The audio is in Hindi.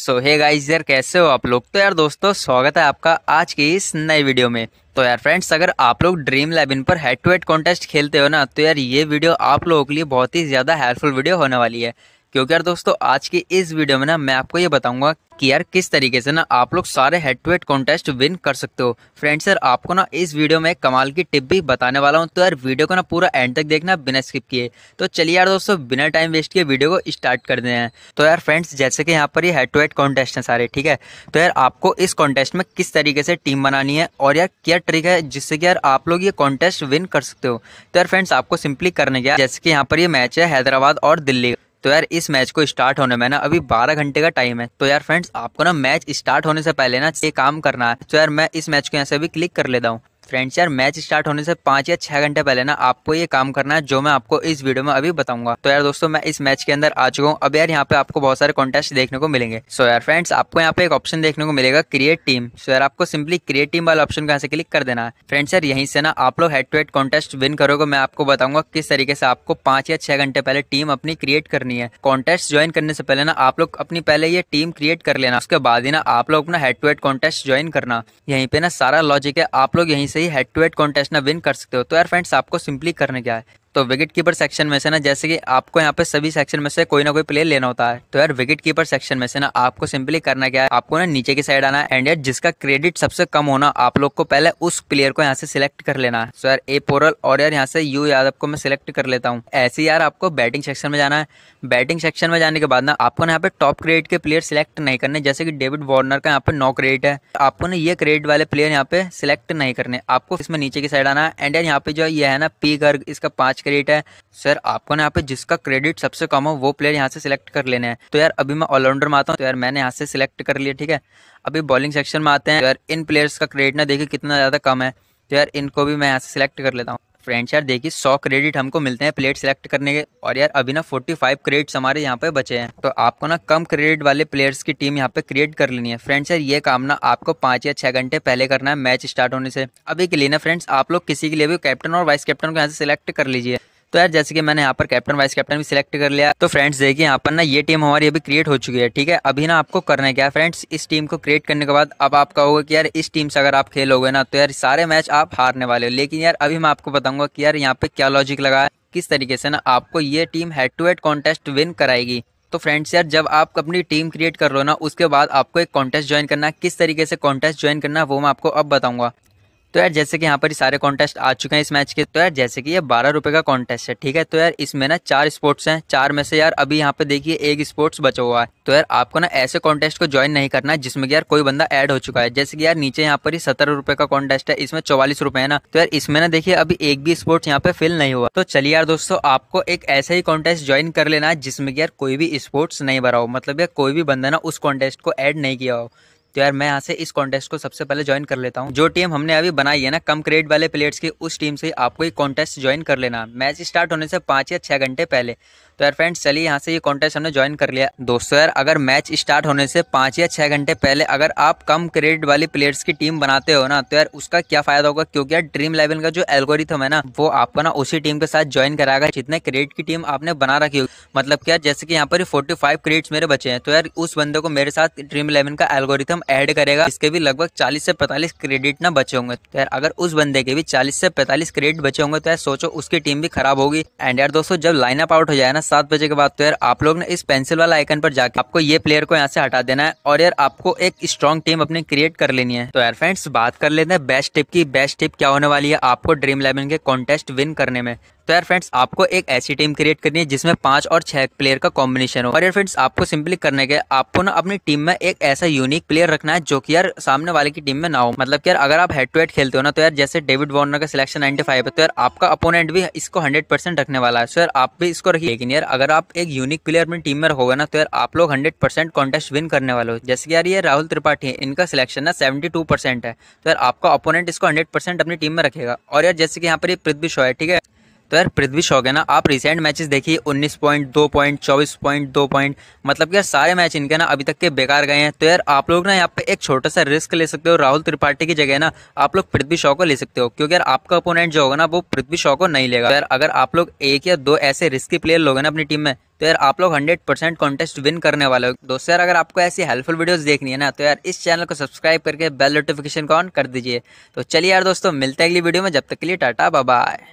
सो हे गाइस यार कैसे हो आप लोग तो यार दोस्तों स्वागत है आपका आज की इस नए वीडियो में तो यार फ्रेंड्स अगर आप लोग ड्रीम इलेवन पर हेड टू हेड कॉन्टेस्ट खेलते हो ना तो यार ये वीडियो आप लोगों के लिए बहुत ही ज़्यादा हेल्पफुल वीडियो होने वाली है क्योंकि यार दोस्तों आज की इस वीडियो में ना मैं आपको ये बताऊंगा कि यार किस तरीके से ना आप लोग सारे head to head contest win कर सकते हो फ्रेंड्स यार आपको ना इस वीडियो में कमाल की टिप भी बताने वाला हूँ तो यार वीडियो को ना पूरा एंड तक देखना बिना स्किप किए तो चलिए यार दोस्तों बिना टाइम वेस्ट किए वीडियो को स्टार्ट कर दे तो यार फ्रेंड्स जैसे कि यहाँ पर ये हेड टू हेड कॉन्टेस्ट है सारे ठीक है तो यार आपको इस कॉन्टेस्ट में किस तरीके से टीम बनानी है और यार क्या ट्रिक है जिससे कि यार आप लोग ये कॉन्टेस्ट विन कर सकते हो तो यार फ्रेंड्स आपको सिंपली करने के जैसे कि यहाँ पर ये मैच हैदराबाद और दिल्ली तो यार इस मैच को स्टार्ट होने में ना अभी 12 घंटे का टाइम है तो यार फ्रेंड्स आपको ना मैच स्टार्ट होने से पहले ना ये काम करना है तो यार मैं इस मैच को यहाँ से अभी क्लिक कर लेता हूँ फ्रेंड्स यार मैच स्टार्ट होने से पाँच या छह घंटे पहले ना आपको ये काम करना है जो मैं आपको इस वीडियो में अभी बताऊंगा तो यार दोस्तों मैं इस मैच के अंदर आ चुका हूँ अब यार यहाँ पे आपको बहुत सारे कॉन्टेस्ट देखने को मिलेंगे सो यार फ्रेंड्स आपको यहाँ पे एक ऑप्शन देखने को मिलेगा क्रिएट टीम सो यार आपको सिंपली क्रिएट टीम वाला ऑप्शन यहाँ से क्लिक कर देना है फ्रेंड्स यार यहीं से ना आप लोग head to head contest win करोगे मैं आपको बताऊंगा किस तरीके से आपको पांच या छह घंटे पहले टीम अपनी क्रिएट करनी है कॉन्टेस्ट ज्वाइन करने से पहले ना आप लोग अपनी पहले ये टीम क्रिएट कर लेना उसके बाद ही ना आप लोग अपना head to head contest join करना यहीं पे ना सारा लॉजिक है आप लोग यहीं से से ही हेड टू हेड कॉन्टेस्ट ना विन कर सकते हो तो यार फ्रेंड्स आपको सिंपली करने क्या है तो विकेट कीपर सेक्शन में से ना जैसे कि आपको यहाँ पे सभी सेक्शन में से कोई ना कोई प्लेयर लेना होता है तो यार विकेट कीपर सेक्शन में से ना आपको सिंपली करना क्या है आपको ना नीचे की साइड आना है एंड यार जिसका क्रेडिट सबसे कम होना आप लोग को पहले उस प्लेयर को यहाँ से सिलेक्ट कर लेना है सो यार ए पोरल और यार यहाँ से यू यादव को मैं सिलेक्ट कर लेता हूँ ऐसे यार आपको बैटिंग सेक्शन में जाना है बैटिंग सेक्शन में जाने के बाद ना आपको यहाँ पे टॉप क्रेडिट के प्लेयर सिलेक्ट नहीं करने जैसे कि डेविड वार्नर का यहाँ पे नौ क्रेडिट है आपको ना ये क्रेडिट वाले प्लेयर यहाँ पे सिलेक्ट नहीं करने आपको इसमें नीचे की साइड आना है एंड यार यहाँ पे जो ये है ना पी गर्ग इसका पांच पाँच क्रेडिट है सर आपको ना यहाँ पे जिसका क्रेडिट सबसे कम हो वो प्लेयर यहाँ से सिलेक्ट कर लेना है तो यार अभी मैं ऑलराउंडर में आता हूँ तो यार मैंने यहाँ से सिलेक्ट कर लिया ठीक है अभी बॉलिंग सेक्शन में आते हैं तो यार इन प्लेयर्स का क्रेडिट ना देखिए कितना ज़्यादा कम है तो यार इनको भी मैं यहाँ से सिलेक्ट कर लेता हूँ फ्रेंड्स यार देखिए सौ क्रेडिट हमको मिलते हैं प्लेट सेलेक्ट करने के और यार अभी ना फोर्टी फाइव क्रेडिट्स हमारे यहाँ पे बचे हैं तो आपको ना कम क्रेडिट वाले प्लेयर्स की टीम यहाँ पे क्रिएट कर लेनी है फ्रेंड्स यार ये काम ना आपको पाँच या छः घंटे पहले करना है मैच स्टार्ट होने से अभी के लिए ना फ्रेंड्स आप लोग किसी के लिए भी कैप्टन और वाइस कैप्टन को यहाँ से सिलेक्ट कर लीजिए तो यार जैसे कि मैंने यहाँ पर कैप्टन वाइस कैप्टन भी सिलेक्ट कर लिया तो फ्रेंड्स देखिए यहाँ पर ना ये टीम हमारी अभी क्रिएट हो चुकी है ठीक है अभी ना आपको करना क्या है फ्रेंड्स इस टीम को क्रिएट करने के बाद अब आपका होगा कि यार इस टीम से अगर आप खेलोगे ना तो यार सारे मैच आप हारने वाले हो लेकिन यार अभी मैं आपको बताऊंगा कि यार यहाँ पे क्या लॉजिक लगा है किस तरीके से ना आपको ये team head to head contest win कराएगी तो फ्रेंड्स यार जब आप अपनी टीम क्रिएट कर लो ना उसके बाद आपको एक कॉन्टेस्ट ज्वाइन करना किस तरीके से कॉन्टेस्ट ज्वाइन करना वो मैं आपको अब बताऊंगा तो यार जैसे कि यहाँ पर सारे कॉन्टेस्ट आ चुके हैं इस मैच के तो यार जैसे कि ये बारह रुपये का कॉन्टेस्ट है ठीक है तो यार इसमें ना चार स्पोर्ट्स हैं चार में से यार अभी यहाँ पे देखिए एक स्पोर्ट्स बचा हुआ है तो यार आपको ना ऐसे कॉन्टेस्ट को ज्वाइन नहीं करना है जिसमें यार कोई बंदा एड हो चुका है जैसे कि यार नीचे यहाँ पर ही सत्तर का कॉन्टेस्ट है इसमें चौवालीस रुपए है ना तो यार इसमें ना देखिए अभी एक भी स्पोर्ट्स यहाँ पे फिल नहीं हुआ तो चलिए यार दोस्तों आपको एक ऐसा ही कॉन्टेस्ट ज्वाइन कर लेना है जिसमें यार कोई भी स्पोर्ट्स नहीं भरा हो मतलब यार कोई भी बंदा ना उस कॉन्टेस्ट को एड नहीं किया हो तो यार मैं यहाँ से इस कॉन्टेस्ट को सबसे पहले ज्वाइन कर लेता हूँ जो टीम हमने अभी बनाई है ना कम क्रेड वाले प्लेयर्स की उस टीम से आपको ये कॉन्टेस्ट ज्वाइन कर लेना मैच स्टार्ट होने से पाँच या छः घंटे पहले तो यार फ्रेंड्स चलिए यहाँ से ये कॉन्टेस्ट हमने ज्वाइन कर लिया दोस्तों यार अगर मैच स्टार्ट होने से पाँच या छः घंटे पहले अगर आप कम क्रेड वाली प्लेयर्स की टीम बनाते हो ना तो यार उसका क्या फायदा होगा क्योंकि यार ड्रीम इलेवन का जो एल्गोरिथम है ना वो आपको ना उसी टीम के साथ ज्वाइन कराएगा जितने क्रेड की टीम आपने बना रखी होगी मतलब क्या जैसे कि यहाँ पर फोर्टी फाइव क्रेड्स मेरे बचे हैं तो यार उस बंदे को मेरे साथ ड्रीम इलेवन का एल्गोरिथम हम ऐड करेगा इसके भी लगभग चालीस से 45 क्रेडिट ना बचे होंगे तो यार अगर उस बंदे के भी 40 से 45 क्रेडिट बचे होंगे तो यार सोचो उसकी टीम भी खराब होगी एंड यार दोस्तों जब लाइन अप आउट हो जाए ना सात बजे के बाद तो यार आप लोग ने इस पेंसिल वाला आइकन पर जाकर आपको ये प्लेयर को यहाँ से हटा देना है और यार आपको एक स्ट्रॉन्ग टीम अपनी क्रिएट कर लेनी है तो यार फ्रेंड्स बात कर लेते हैं बेस्ट टिप की बेस्ट टिप क्या होने वाली है आपको ड्रीम इलेवन के कॉन्टेस्ट विन करने में तो यार फ्रेंड्स आपको एक ऐसी टीम क्रिएट करनी है जिसमें पांच और छह प्लेयर का कॉम्बिनेशन हो और यार फ्रेंड्स आपको सिंपली करने के आपको ना अपनी टीम में एक ऐसा यूनिक प्लेयर रखना है जो कि यार सामने वाले की टीम में ना हो मतलब कि यार अगर आप हेड टू हेड खेलते हो ना तो यार जैसे डेविड वॉर्नर का सिलेक्शन नाइनटी फाइव है तो यार आपका अपोनेंट भी इसको हंड्रेड परसेंट रखने वाला है सो यार आप भी इसको रखिए लेकिन यार अगर आप एक यूनिक प्लेयर अपनी टीम में रखोगे ना तो यार आप लोग हंड्रेड परसेंट कॉन्टेस्ट विन करने वाले हो जैसे कि यार ये राहुल त्रिपाठी इनका सिलेक्शन ना सेवेंटी टू परसेंट है तो यार आपका अपोनेंट इसको हंड्रेड परसेंट अपनी टीम में रखेगा और यार जैसे कि यहाँ पर पृथ्वी शो है ठीक है तो यार पृथ्वी शौक है ना आप रिसेंट मैचेस देखिए 19 पॉइंट दो पॉइंट चौबीस पॉइंट दो पॉइंट मतलब यार सारे मैच इनके ना अभी तक के बेकार गए हैं तो यार आप लोग ना यहाँ पे एक छोटा सा रिस्क ले सकते हो राहुल त्रिपाठी की जगह ना आप लोग पृथ्वी शौक को ले सकते हो क्योंकि यार आपका अपोनेंट जो होगा ना वो पृथ्वी शौक को नहीं लेगा तो यार अगर आप लोग एक या दो ऐसे रिस्की प्लेयर हैं ना अपनी टीम में तो यार आप लोग 100 परसेंट कॉन्टेस्ट विन करने वाले हो दोस्तों यार अगर आपको ऐसी हेल्पफुल वीडियोस देखनी है ना तो यार इस चैनल को सब्सक्राइब करके बेल नोटिफिकेशन को ऑन कर दीजिए तो चलिए यार दोस्तों मिलते हैं अगली वीडियो में जब तक के लिए टाटा बाय